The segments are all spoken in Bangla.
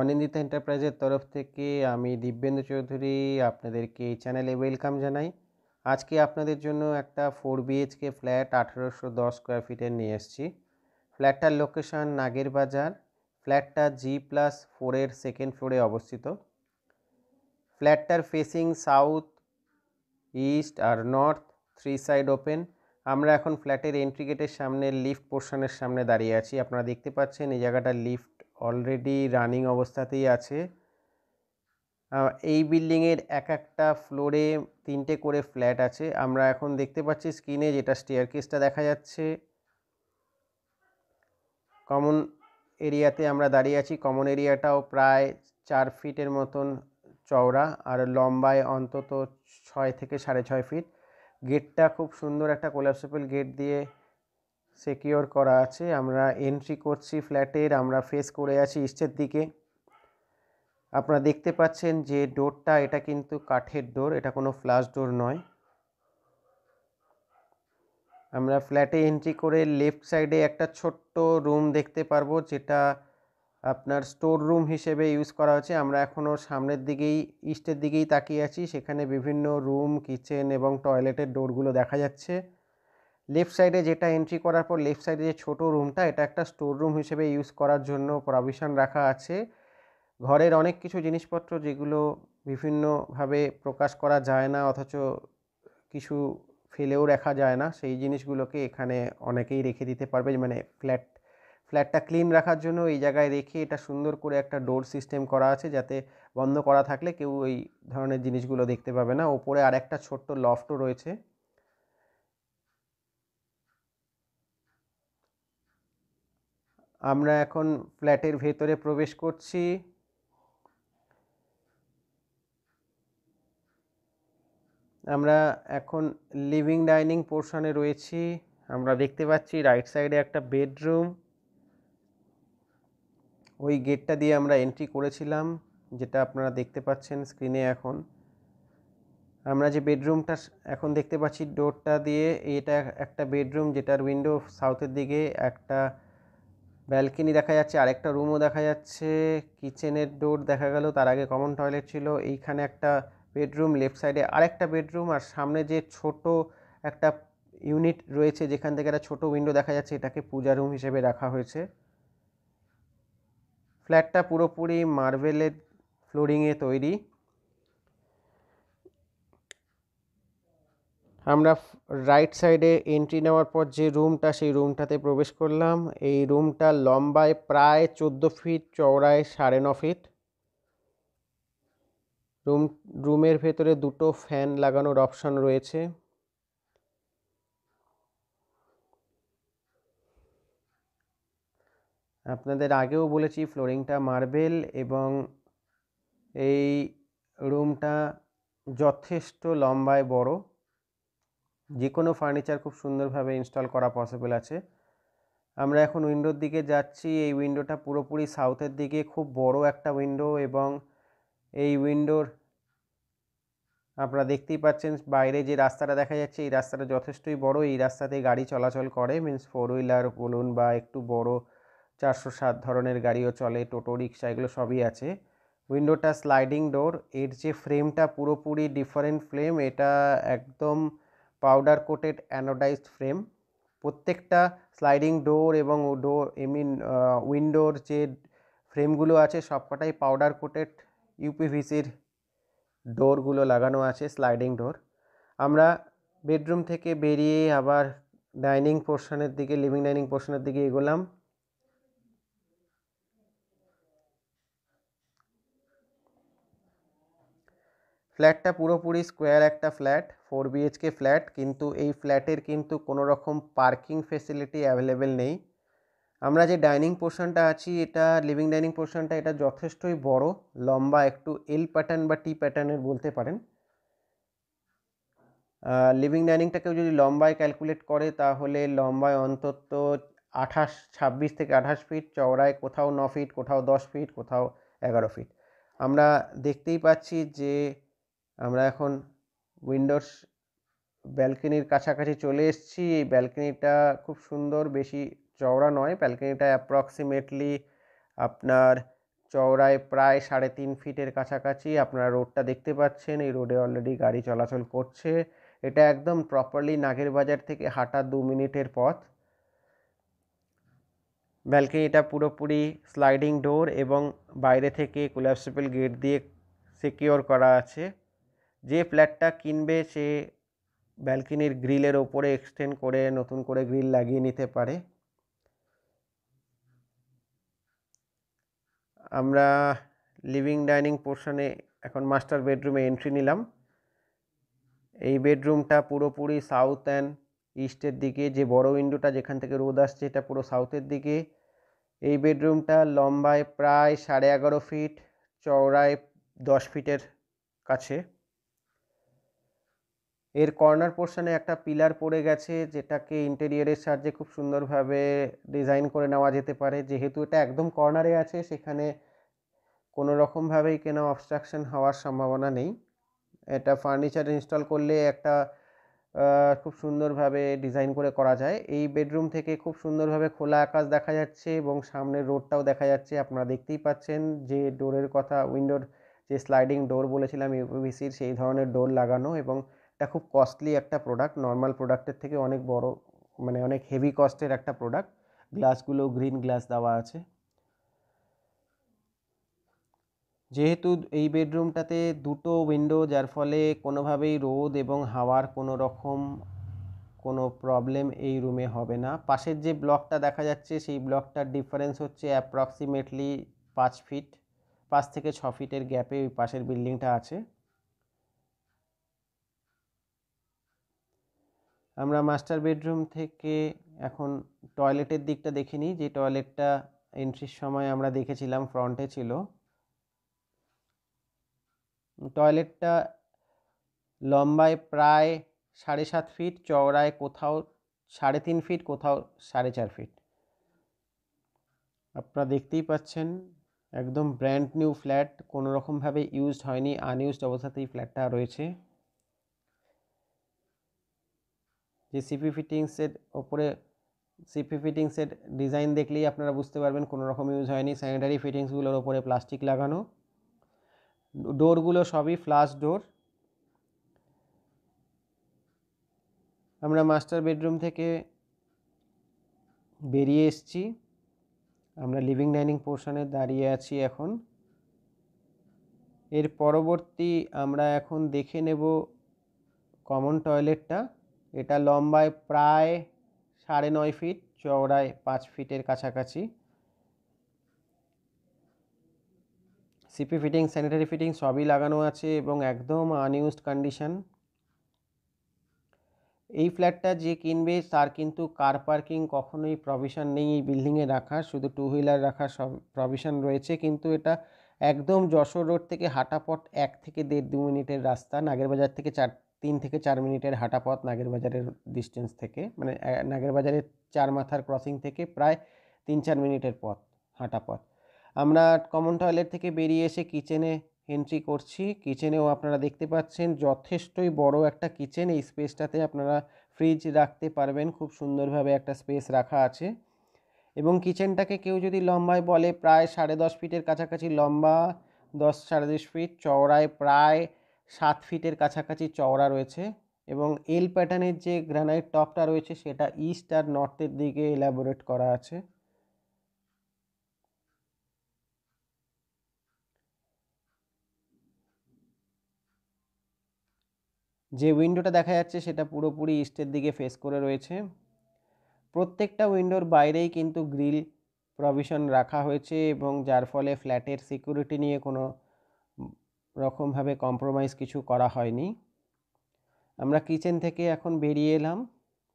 অনিন্দিতা এন্টারপ্রাইজের তরফ থেকে আমি দিব্যেন্দু চৌধুরী আপনাদেরকে এই চ্যানেলে ওয়েলকাম জানাই আজকে আপনাদের জন্য একটা ফোর বিএইচকে ফ্ল্যাট আঠেরোশো দশ স্কোয়ার ফিটের নিয়ে এসেছি ফ্ল্যাটটার লোকেশান নাগের বাজার ফ্ল্যাটটা জি প্লাস ফোরের সেকেন্ড ফ্লোরে অবস্থিত ফ্ল্যাটটার ফেসিং সাউথ ইস্ট আর নর্থ থ্রি সাইড ওপেন আমরা এখন ফ্ল্যাটের এন্ট্রি গেটের সামনে লিফট পোর্শনের সামনে দাঁড়িয়ে আছি আপনারা দেখতে পাচ্ছেন এই জায়গাটা লিফট অলরেডি রানিং অবস্থাতেই আছে এই বিল্ডিংয়ের এক একটা ফ্লোরে তিনটে করে ফ্ল্যাট আছে আমরা এখন দেখতে পাচ্ছি স্ক্রিনে যেটা স্টেয়ার কেসটা দেখা যাচ্ছে কমন এরিয়াতে আমরা দাঁড়িয়ে আছি কমন এরিয়াটাও প্রায় চার ফিটের মতন চওড়া আর লম্বায় অন্তত ছয় থেকে সাড়ে ছয় ফিট গেটটা খুব সুন্দর একটা কোলাপসেবল গেট দিয়ে সিকিওর করা আছে আমরা এন্ট্রি করছি ফ্ল্যাটের আমরা ফেস করে আছি ইস্টের দিকে আপনারা দেখতে পাচ্ছেন যে ডোরটা এটা কিন্তু কাঠের ডোর এটা কোনো ফ্লাশ ডোর নয় আমরা ফ্ল্যাটে এন্ট্রি করে লেফট সাইডে একটা ছোট্ট রুম দেখতে পারবো যেটা আপনার স্টোর রুম হিসেবে ইউজ করা হচ্ছে আমরা এখনও সামনের দিকেই ইস্টের দিকেই তাকিয়ে আছি সেখানে বিভিন্ন রুম কিচেন এবং টয়লেটের ডোরগুলো দেখা যাচ্ছে লেফট সাইডে যেটা এন্ট্রি করার পর লেফট সাইডে যে ছোটো রুমটা এটা একটা স্টোর রুম হিসেবে ইউজ করার জন্য প্রভিশন রাখা আছে ঘরের অনেক কিছু জিনিসপত্র যেগুলো বিভিন্নভাবে প্রকাশ করা যায় না অথচ কিছু ফেলেও রাখা যায় না সেই জিনিসগুলোকে এখানে অনেকেই রেখে দিতে পারবে মানে ফ্ল্যাট ফ্ল্যাটটা ক্লিন রাখার জন্য এই জায়গায় রেখে এটা সুন্দর করে একটা ডোর সিস্টেম করা আছে যাতে বন্ধ করা থাকলে কেউ এই ধরনের জিনিসগুলো দেখতে পাবে না ওপরে আর একটা ছোট্ট লফটও রয়েছে আমরা এখন ফ্ল্যাটের ভেতরে প্রবেশ করছি আমরা এখন লিভিং ডাইনিং পোর্শনে রয়েছি আমরা দেখতে পাচ্ছি রাইট সাইডে একটা বেডরুম ওই গেটটা দিয়ে আমরা এন্ট্রি করেছিলাম যেটা আপনারা দেখতে পাচ্ছেন স্ক্রিনে এখন আমরা যে বেডরুমটা এখন দেখতে পাচ্ছি ডোরটা দিয়ে এটা একটা বেডরুম যেটার উইন্ডো সাউথের দিকে একটা ব্যালকনি দেখা যাচ্ছে আরেকটা রুমও দেখা যাচ্ছে কিচেনের ডোর দেখা গেল তার আগে কমন টয়লেট ছিল এইখানে একটা বেডরুম লেফট সাইডে আরেকটা বেডরুম আর সামনে যে ছোট একটা ইউনিট রয়েছে যেখান থেকে একটা ছোট উইন্ডো দেখা যাচ্ছে এটাকে পূজা রুম হিসেবে রাখা হয়েছে ফ্ল্যাটটা পুরোপুরি মার্বেলের ফ্লোরিংয়ে তৈরি আমরা রাইট সাইডে এন্ট্রি নেওয়ার পর যে রুমটা সেই রুমটাতে প্রবেশ করলাম এই রুমটা লম্বায় প্রায় চোদ্দো ফিট চওড়ায় সাড়ে ন ফিট রুম রুমের ভেতরে দুটো ফ্যান লাগানোর অপশন রয়েছে আপনাদের আগেও বলেছি ফ্লোরিংটা মার্বেল এবং এই রুমটা যথেষ্ট লম্বায় বড় যে কোনো ফার্নিচার খুব সুন্দরভাবে ইনস্টল করা পসিবল আছে আমরা এখন উইন্ডোর দিকে যাচ্ছি এই উইন্ডোটা পুরোপুরি সাউথের দিকে খুব বড় একটা উইন্ডো এবং এই উইন্ডোর আপনারা দেখতেই পাচ্ছেন বাইরে যে রাস্তাটা দেখা যাচ্ছে এই রাস্তাটা যথেষ্টই বড় এই রাস্তাতে গাড়ি চলাচল করে মিন্স ফোর হুইলার বলুন বা একটু বড় চারশো সাত ধরনের গাড়িও চলে টোটো রিক্সা এগুলো সবই আছে উইন্ডোটা স্লাইডিং ডোর এর যে ফ্রেমটা পুরোপুরি ডিফারেন্ট ফ্রেম এটা একদম পাউডার কোটেড অ্যানোডাইজড ফ্রেম প্রত্যেকটা স্লাইডিং ডোর এবং ডোর মিন উইন্ডোর যে ফ্রেমগুলো আছে সবকটাই পাউডার কোটেড ইউপিভিসির ডোরগুলো লাগানো আছে স্লাইডিং ডোর আমরা বেডরুম থেকে বেরিয়ে আবার ডাইনিং পোর্শনের দিকে লিভিং ডাইনিং পোর্শনের দিকে এগোলাম ফ্ল্যাটটা পুরোপুরি স্কোয়ার একটা ফ্ল্যাট ফোর বিএইচকে ফ্ল্যাট কিন্তু এই ফ্ল্যাটের কিন্তু কোনো রকম পার্কিং ফেসিলিটি অ্যাভেলেবেল নেই আমরা যে ডাইনিং পোর্শনটা আছি এটা লিভিং ডাইনিং পোর্শনটা এটা যথেষ্টই বড় লম্বা একটু এল প্যাটার্ন বা টি প্যাটার্নের বলতে পারেন লিভিং ডাইনিংটাকেও যদি লম্বায় ক্যালকুলেট করে তাহলে লম্বায় অন্তত আঠাশ ছাব্বিশ থেকে আঠাশ ফিট চওড়ায় কোথাও ন ফিট কোথাও দশ ফিট কোথাও এগারো ফিট আমরা দেখতেই পাচ্ছি যে আমরা এখন উইন্ডোজ ব্যালকনির কাছাকাছি চলে এসেছি এই ব্যালকনিটা খুব সুন্দর বেশি চওড়া নয় ব্যালকনিটা অ্যাপ্রক্সিমেটলি আপনার চওড়ায় প্রায় সাড়ে তিন ফিটের কাছাকাছি আপনারা রোডটা দেখতে পাচ্ছেন এই রোডে অলরেডি গাড়ি চলাচল করছে এটা একদম প্রপারলি নাগের বাজার থেকে হাঁটা দু মিনিটের পথ ব্যালকনিটা পুরোপুরি স্লাইডিং ডোর এবং বাইরে থেকে কোলাপসিবল গেট দিয়ে সিকিওর করা আছে যে ফ্ল্যাটটা কিনবে সে ব্যালকনির গ্রিলের ওপরে এক্সটেন্ড করে নতুন করে গ্রিল লাগিয়ে নিতে পারে আমরা লিভিং ডাইনিং পোর্শনে এখন মাস্টার বেডরুমে এন্ট্রি নিলাম এই বেডরুমটা পুরোপুরি সাউথ অ্যান্ড ইস্টের দিকে যে বড় উইন্ডোটা যেখান থেকে রোদ আসছে এটা পুরো সাউথের দিকে এই বেডরুমটা লম্বায় প্রায় সাড়ে এগারো ফিট চওড়ায় দশ ফিটের কাছে এর কর্নার পোর্শনে একটা পিলার পড়ে গেছে যেটাকে ইন্টেরিয়ারের সাহায্যে খুব সুন্দরভাবে ডিজাইন করে নেওয়া যেতে পারে যেহেতু এটা একদম কর্নারে আছে সেখানে কোনো রকমভাবেই কেন অবস্ট্রাকশন হওয়ার সম্ভাবনা নেই এটা ফার্নিচার ইনস্টল করলে একটা খুব সুন্দরভাবে ডিজাইন করে করা যায় এই বেডরুম থেকে খুব সুন্দরভাবে খোলা আকাশ দেখা যাচ্ছে এবং সামনের রোডটাও দেখা যাচ্ছে আপনারা দেখতেই পাচ্ছেন যে ডোরের কথা উইন্ডোর যে স্লাইডিং ডোর বলেছিলাম ইউভিসির সেই ধরনের ডোর লাগানো এবং এটা খুব কস্টলি একটা প্রোডাক্ট নর্মাল প্রোডাক্টের থেকে অনেক বড় মানে অনেক হেভি কস্টের একটা প্রোডাক্ট গ্লাসগুলো গ্রিন গ্লাস দেওয়া আছে যেহেতু এই বেডরুমটাতে দুটো উইন্ডো যার ফলে কোনোভাবেই রোদ এবং হাওয়ার কোনো রকম কোনো প্রবলেম এই রুমে হবে না পাশের যে ব্লকটা দেখা যাচ্ছে সেই ব্লকটার ডিফারেন্স হচ্ছে অ্যাপ্রক্সিমেটলি পাঁচ ফিট পাঁচ থেকে ছ ফিটের গ্যাপে ওই পাশের বিল্ডিংটা আছে আমরা মাস্টার বেডরুম থেকে এখন টয়লেটের দিকটা দেখে নিই যে টয়লেটটা এন্ট্রির সময় আমরা দেখেছিলাম ফ্রন্টে ছিল টয়লেটটা লম্বায় প্রায় সাড়ে সাত ফিট চওড়ায় কোথাও সাড়ে তিন ফিট কোথাও সাড়ে চার ফিট আপনারা দেখতেই পাচ্ছেন একদম ব্র্যান্ড নিউ ফ্ল্যাট কোনো রকমভাবে ইউজড হয়নি আনইউজড অবস্থাতেই ফ্ল্যাটটা রয়েছে যে সিপি ফিটিংসের ওপরে সিপি ফিটিংসের ডিজাইন দেখলেই আপনারা বুঝতে পারবেন কোনো রকম ইউজ হয়নি স্যানিটারি ফিটিংসগুলোর ওপরে প্লাস্টিক লাগানো ডোরগুলো সবই ফ্লাস ডোর আমরা মাস্টার বেডরুম থেকে বেরিয়ে এসছি আমরা লিভিং ডাইনিং পোর্শনে দাঁড়িয়ে আছি এখন এর পরবর্তী আমরা এখন দেখে নেব কমন টয়লেটটা এটা লম্বায় প্রায় সাড়ে নয় ফিট চওড়ায় পাঁচ ফিটের কাছাকাছি সিপি ফিটিং স্যানিটারি ফিটিং সবই লাগানো আছে এবং একদম আনইউজড কন্ডিশন এই ফ্ল্যাটটা যে কিনবে তার কিন্তু কার পার্কিং কখনোই প্রভিশন নেই এই বিল্ডিংয়ে রাখার শুধু টু হুইলার রাখার সব প্রভিশন রয়েছে কিন্তু এটা একদম যশোর রোড থেকে হাঁটাপট এক থেকে দেড় দু মিনিটের রাস্তা নাগেরবাজার থেকে চার তিন থেকে চার মিনিটের হাঁটা পথ নাগেরবাজারের ডিস্টেন্স থেকে মানে নাগেরবাজারের চার মাথার ক্রসিং থেকে প্রায় তিন চার মিনিটের পথ হাঁটা পথ আমরা কমন টয়লেট থেকে বেরিয়ে এসে কিচেনে এন্ট্রি করছি কিচেনেও আপনারা দেখতে পাচ্ছেন যথেষ্টই বড় একটা কিচেন এই স্পেসটাতে আপনারা ফ্রিজ রাখতে পারবেন খুব সুন্দরভাবে একটা স্পেস রাখা আছে এবং কিচেনটাকে কেউ যদি লম্বায় বলে প্রায় সাড়ে দশ ফিটের কাছাকাছি লম্বা দশ সাড়ে দশ ফিট চওড়ায় প্রায় সাত ফিটের কাছাকাছি চওড়া রয়েছে এবং এল প্যাটার্নের যে গ্রানাইট টপটা রয়েছে সেটা ইস্ট আর নর্থের দিকে এলাবোরেট করা আছে যে উইন্ডোটা দেখা যাচ্ছে সেটা পুরোপুরি ইস্টের দিকে ফেস করে রয়েছে প্রত্যেকটা উইন্ডোর বাইরেই কিন্তু গ্রিল প্রভিশন রাখা হয়েছে এবং যার ফলে ফ্ল্যাটের সিকিউরিটি নিয়ে কোনো রকমভাবে কম্প্রোমাইজ কিছু করা হয়নি আমরা কিচেন থেকে এখন বেরিয়ে এলাম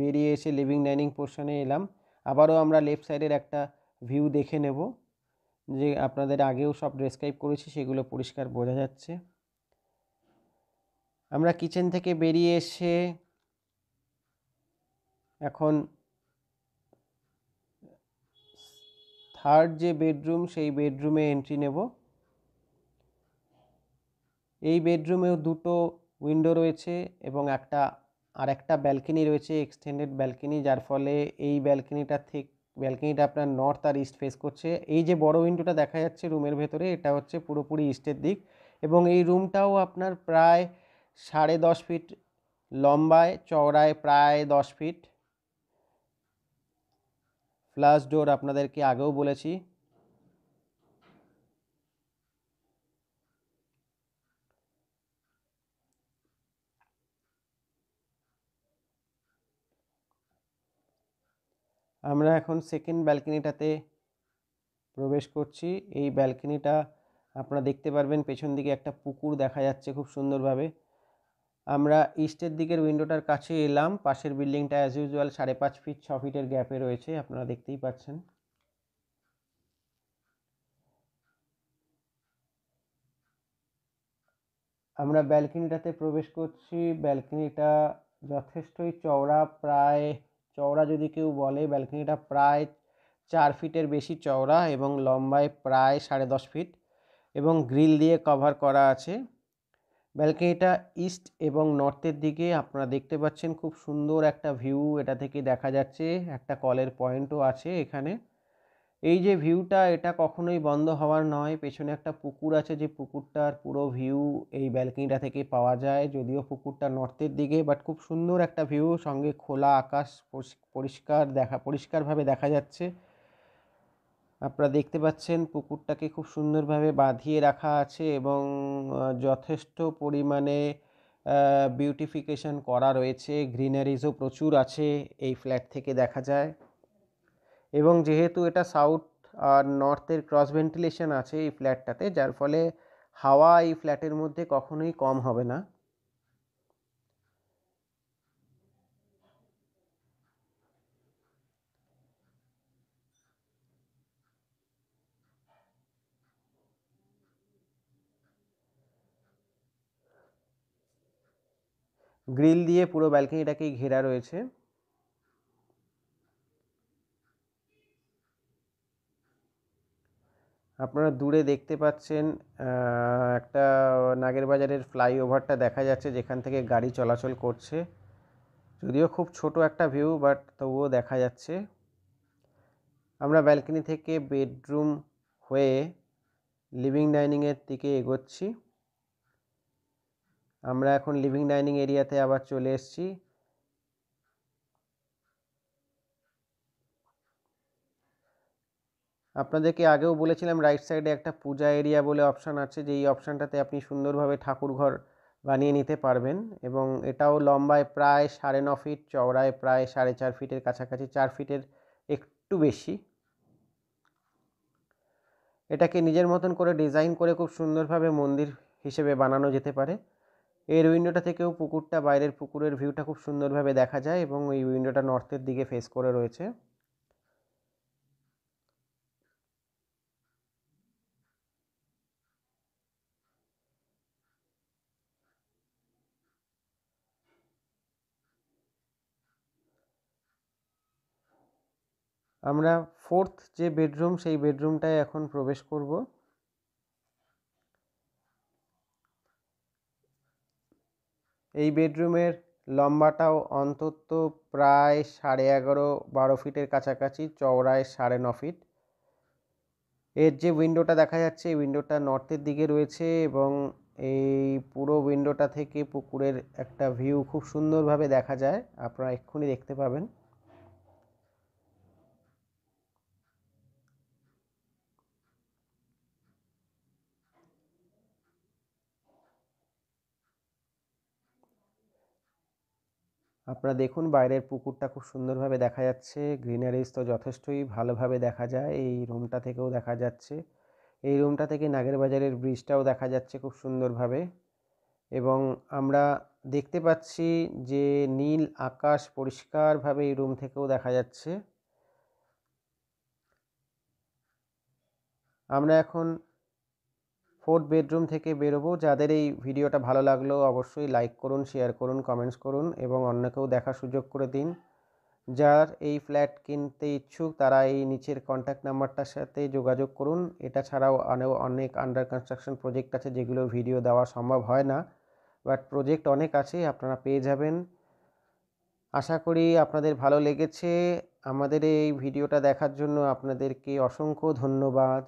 বেরিয়ে এসে লিভিং ডাইনিং পোর্শনে এলাম আবারও আমরা লেফট সাইডের একটা ভিউ দেখে নেব যে আপনাদের আগেও সব ডেসক্রাইব করেছি সেগুলো পরিষ্কার বোঝা যাচ্ছে আমরা কিচেন থেকে বেরিয়ে এসে এখন থার্ড যে বেডরুম সেই বেডরুমে এন্ট্রি নেব এই বেডরুমেও দুটো উইন্ডো রয়েছে এবং একটা আর একটা ব্যালকনি রয়েছে এক্সটেন্ডেড ব্যালকনি যার ফলে এই ব্যালকনিটা ঠিক ব্যালকনিটা আপনার নর্থ আর ইস্ট ফেস করছে এই যে বড় উইন্ডোটা দেখা যাচ্ছে রুমের ভেতরে এটা হচ্ছে পুরোপুরি ইস্টের দিক এবং এই রুমটাও আপনার প্রায় সাড়ে দশ ফিট লম্বায় চওড়ায় প্রায় দশ ফিট ফ্লাস ডোর আপনাদেরকে আগেও বলেছি আমরা এখন সেকেন্ড ব্যালকনিটাতে প্রবেশ করছি এই ব্যালকনিটা আপনারা দেখতে পারবেন পেছন দিকে একটা পুকুর দেখা যাচ্ছে খুব সুন্দরভাবে আমরা ইস্টের দিকের উইন্ডোটার কাছে এলাম পাশের বিল্ডিংটা অ্যাজ ইউজুয়াল সাড়ে পাঁচ ফিট ছ ফিটের গ্যাপে রয়েছে আপনারা দেখতেই পাচ্ছেন আমরা ব্যালকনিটাতে প্রবেশ করছি ব্যালকনিটা যথেষ্টই চওড়া প্রায় চওড়া যদি কেউ বলে ব্যালকনিটা প্রায় চার ফিটের বেশি চওড়া এবং লম্বায় প্রায় সাড়ে দশ ফিট এবং গ্রিল দিয়ে কভার করা আছে ব্যালকনিটা ইস্ট এবং নর্থের দিকে আপনারা দেখতে পাচ্ছেন খুব সুন্দর একটা ভিউ এটা থেকে দেখা যাচ্ছে একটা কলের পয়েন্টও আছে এখানে এই যে ভিউটা এটা কখনোই বন্ধ হওয়ার নয় পেছনে একটা পুকুর আছে যে পুকুরটার পুরো ভিউ এই ব্যালকনিটা থেকে পাওয়া যায় যদিও পুকুরটা নর্থের দিকে বাট খুব সুন্দর একটা ভিউ সঙ্গে খোলা আকাশ পরিষ্কার দেখা পরিষ্কারভাবে দেখা যাচ্ছে আপনারা দেখতে পাচ্ছেন পুকুরটাকে খুব সুন্দরভাবে বাঁধিয়ে রাখা আছে এবং যথেষ্ট পরিমাণে বিউটিফিকেশন করা রয়েছে গ্রিনারিজও প্রচুর আছে এই ফ্ল্যাট থেকে দেখা যায় এবং যেহেতু এটা সাউথ আর নর্থের ক্রস ভেন্টিলেশন আছে এই ফ্ল্যাটটাতে যার ফলে হাওয়া এই ফ্ল্যাটের মধ্যে কখনোই কম হবে না গ্রিল দিয়ে পুরো ব্যালকনিটাকেই ঘেরা রয়েছে আপনারা দূরে দেখতে পাচ্ছেন একটা নাগেরবাজারের ফ্লাইওভারটা দেখা যাচ্ছে যেখান থেকে গাড়ি চলাচল করছে যদিও খুব ছোট একটা ভিউ বাট তবুও দেখা যাচ্ছে আমরা ব্যালকনি থেকে বেডরুম হয়ে লিভিং ডাইনিংয়ের দিকে এগোচ্ছি আমরা এখন লিভিং ডাইনিং এরিয়াতে আবার চলে এসেছি আপনাদেরকে আগেও বলেছিলাম রাইট সাইডে একটা পূজা এরিয়া বলে অপশান আছে যে এই অপশানটাতে আপনি সুন্দরভাবে ঠাকুরঘর বানিয়ে নিতে পারবেন এবং এটাও লম্বায় প্রায় সাড়ে ন ফিট চওড়ায় প্রায় সাড়ে চার ফিটের কাছাকাছি চার ফিটের একটু বেশি এটাকে নিজের মতন করে ডিজাইন করে খুব সুন্দরভাবে মন্দির হিসেবে বানানো যেতে পারে এর উইন্ডোটা থেকেও পুকুরটা বাইরের পুকুরের ভিউটা খুব সুন্দরভাবে দেখা যায় এবং এই উইন্ডোটা নর্থের দিকে ফেস করে রয়েছে আমরা ফোর্থ যে বেডরুম সেই বেডরুমটায় এখন প্রবেশ করব এই বেডরুমের লম্বাটাও অন্তত প্রায় সাড়ে এগারো বারো ফিটের কাছাকাছি চওড়ায় সাড়ে ন ফিট এর যে উইন্ডোটা দেখা যাচ্ছে এই উইন্ডোটা নর্থের দিকে রয়েছে এবং এই পুরো উইন্ডোটা থেকে পুকুরের একটা ভিউ খুব সুন্দরভাবে দেখা যায় আপনারা এক্ষুনি দেখতে পাবেন আপনারা দেখুন বাইরের পুকুরটা খুব সুন্দরভাবে দেখা যাচ্ছে গ্রিনারিজ তো যথেষ্টই ভালোভাবে দেখা যায় এই রুমটা থেকেও দেখা যাচ্ছে এই রুমটা থেকে নাগেরবাজারের ব্রিজটাও দেখা যাচ্ছে খুব সুন্দরভাবে এবং আমরা দেখতে পাচ্ছি যে নীল আকাশ পরিষ্কারভাবে এই রুম থেকেও দেখা যাচ্ছে আমরা এখন ফোর্থ বেডরুম থেকে বেরোবো যাদের এই ভিডিওটা ভালো লাগলো অবশ্যই লাইক করুন শেয়ার করুন কমেন্টস করুন এবং অন্যকেও দেখার সুযোগ করে দিন যার এই ফ্ল্যাট কিনতে ইচ্ছুক তারা এই নিচের কন্ট্যাক্ট নাম্বারটার সাথে যোগাযোগ করুন এটা ছাড়াও আরও অনেক আন্ডার কনস্ট্রাকশন প্রজেক্ট আছে যেগুলোর ভিডিও দেওয়া সম্ভব হয় না বাট প্রজেক্ট অনেক আছে আপনারা পেয়ে যাবেন আশা করি আপনাদের ভালো লেগেছে আমাদের এই ভিডিওটা দেখার জন্য আপনাদেরকে অসংখ্য ধন্যবাদ